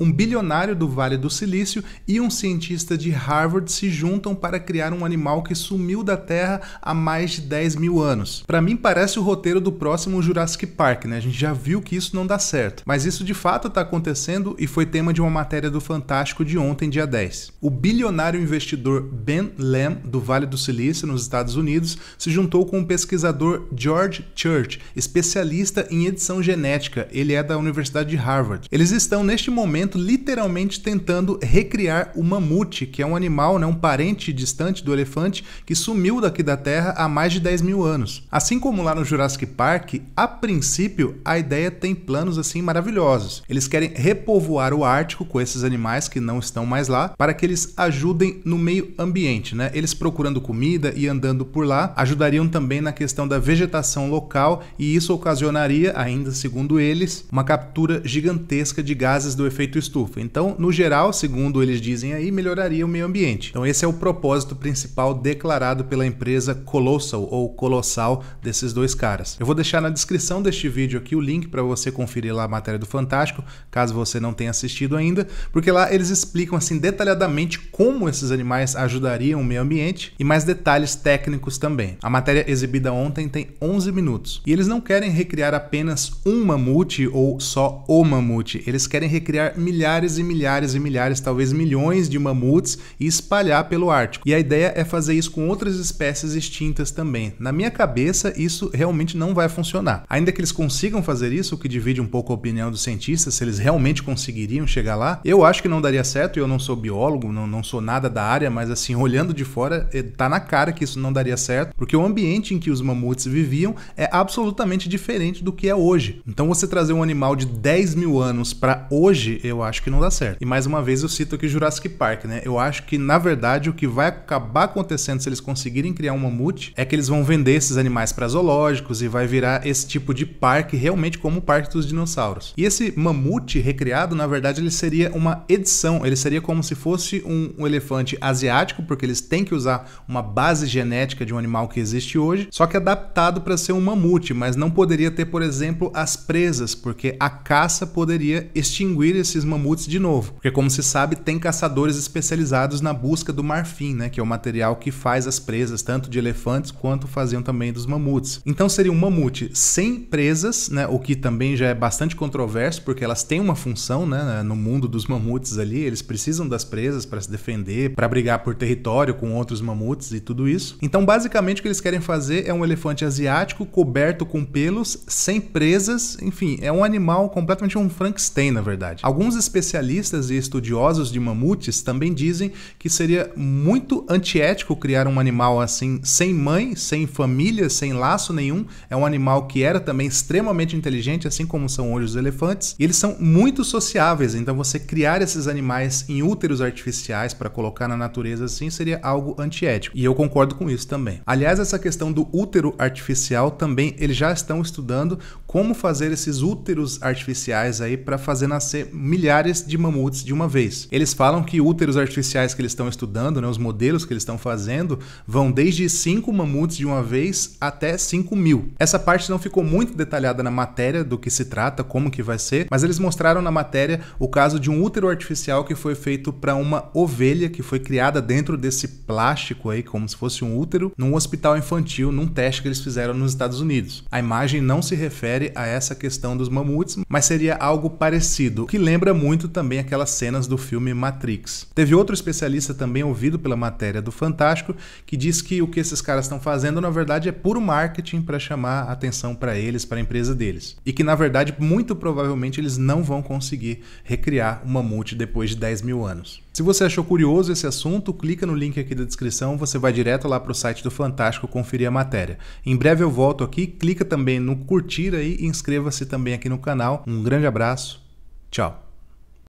Um bilionário do Vale do Silício e um cientista de Harvard se juntam para criar um animal que sumiu da Terra há mais de 10 mil anos. Para mim parece o roteiro do próximo Jurassic Park, né? A gente já viu que isso não dá certo. Mas isso de fato está acontecendo e foi tema de uma matéria do Fantástico de ontem, dia 10. O bilionário investidor Ben Lamb, do Vale do Silício, nos Estados Unidos, se juntou com o pesquisador George Church, especialista em edição genética. Ele é da Universidade de Harvard. Eles estão neste momento momento literalmente tentando recriar o mamute, que é um animal, né, um parente distante do elefante, que sumiu daqui da Terra há mais de 10 mil anos. Assim como lá no Jurassic Park, a princípio a ideia tem planos assim maravilhosos. Eles querem repovoar o Ártico com esses animais que não estão mais lá, para que eles ajudem no meio ambiente, né? Eles procurando comida e andando por lá ajudariam também na questão da vegetação local e isso ocasionaria, ainda segundo eles, uma captura gigantesca de gases do efeito efeito estufa. Então, no geral, segundo eles dizem aí, melhoraria o meio ambiente. Então, esse é o propósito principal declarado pela empresa Colossal ou Colossal desses dois caras. Eu vou deixar na descrição deste vídeo aqui o link para você conferir lá a matéria do Fantástico, caso você não tenha assistido ainda, porque lá eles explicam assim detalhadamente como esses animais ajudariam o meio ambiente e mais detalhes técnicos também. A matéria exibida ontem tem 11 minutos. E eles não querem recriar apenas um mamute ou só o mamute, eles querem recriar milhares e milhares e milhares, talvez milhões de mamutes e espalhar pelo Ártico. E a ideia é fazer isso com outras espécies extintas também. Na minha cabeça, isso realmente não vai funcionar. Ainda que eles consigam fazer isso, o que divide um pouco a opinião dos cientistas, se eles realmente conseguiriam chegar lá, eu acho que não daria certo. Eu não sou biólogo, não, não sou nada da área, mas assim, olhando de fora, é, tá na cara que isso não daria certo, porque o ambiente em que os mamutes viviam é absolutamente diferente do que é hoje. Então, você trazer um animal de 10 mil anos para hoje, eu eu acho que não dá certo. E mais uma vez eu cito aqui Jurassic Park, né? Eu acho que, na verdade, o que vai acabar acontecendo se eles conseguirem criar um mamute é que eles vão vender esses animais para zoológicos e vai virar esse tipo de parque realmente como o Parque dos Dinossauros. E esse mamute recriado, na verdade, ele seria uma edição, ele seria como se fosse um, um elefante asiático, porque eles têm que usar uma base genética de um animal que existe hoje, só que adaptado para ser um mamute, mas não poderia ter, por exemplo, as presas, porque a caça poderia extinguir esses mamutes de novo, porque como se sabe, tem caçadores especializados na busca do marfim, né, que é o material que faz as presas tanto de elefantes quanto faziam também dos mamutes. Então seria um mamute sem presas, né, o que também já é bastante controverso, porque elas têm uma função, né, no mundo dos mamutes ali, eles precisam das presas para se defender, para brigar por território com outros mamutes e tudo isso. Então, basicamente o que eles querem fazer é um elefante asiático coberto com pelos, sem presas, enfim, é um animal completamente um Frankenstein, na verdade. Alguns Alguns especialistas e estudiosos de mamutes também dizem que seria muito antiético criar um animal assim, sem mãe, sem família, sem laço nenhum. É um animal que era também extremamente inteligente, assim como são hoje os elefantes. E eles são muito sociáveis, então você criar esses animais em úteros artificiais para colocar na natureza assim seria algo antiético. E eu concordo com isso também. Aliás, essa questão do útero artificial também eles já estão estudando como fazer esses úteros artificiais aí para fazer nascer milhares de mamutes de uma vez. Eles falam que úteros artificiais que eles estão estudando, né, os modelos que eles estão fazendo, vão desde 5 mamutes de uma vez até 5 mil. Essa parte não ficou muito detalhada na matéria do que se trata, como que vai ser, mas eles mostraram na matéria o caso de um útero artificial que foi feito para uma ovelha que foi criada dentro desse plástico aí, como se fosse um útero, num hospital infantil, num teste que eles fizeram nos Estados Unidos. A imagem não se refere refere a essa questão dos mamutes, mas seria algo parecido, que lembra muito também aquelas cenas do filme Matrix. Teve outro especialista também ouvido pela matéria do Fantástico que diz que o que esses caras estão fazendo na verdade é puro marketing para chamar atenção para eles, para a empresa deles. E que na verdade muito provavelmente eles não vão conseguir recriar o mamute depois de 10 mil anos. Se você achou curioso esse assunto, clica no link aqui da descrição, você vai direto lá para o site do Fantástico conferir a matéria. Em breve eu volto aqui, clica também no curtir aí e inscreva-se também aqui no canal. Um grande abraço, tchau!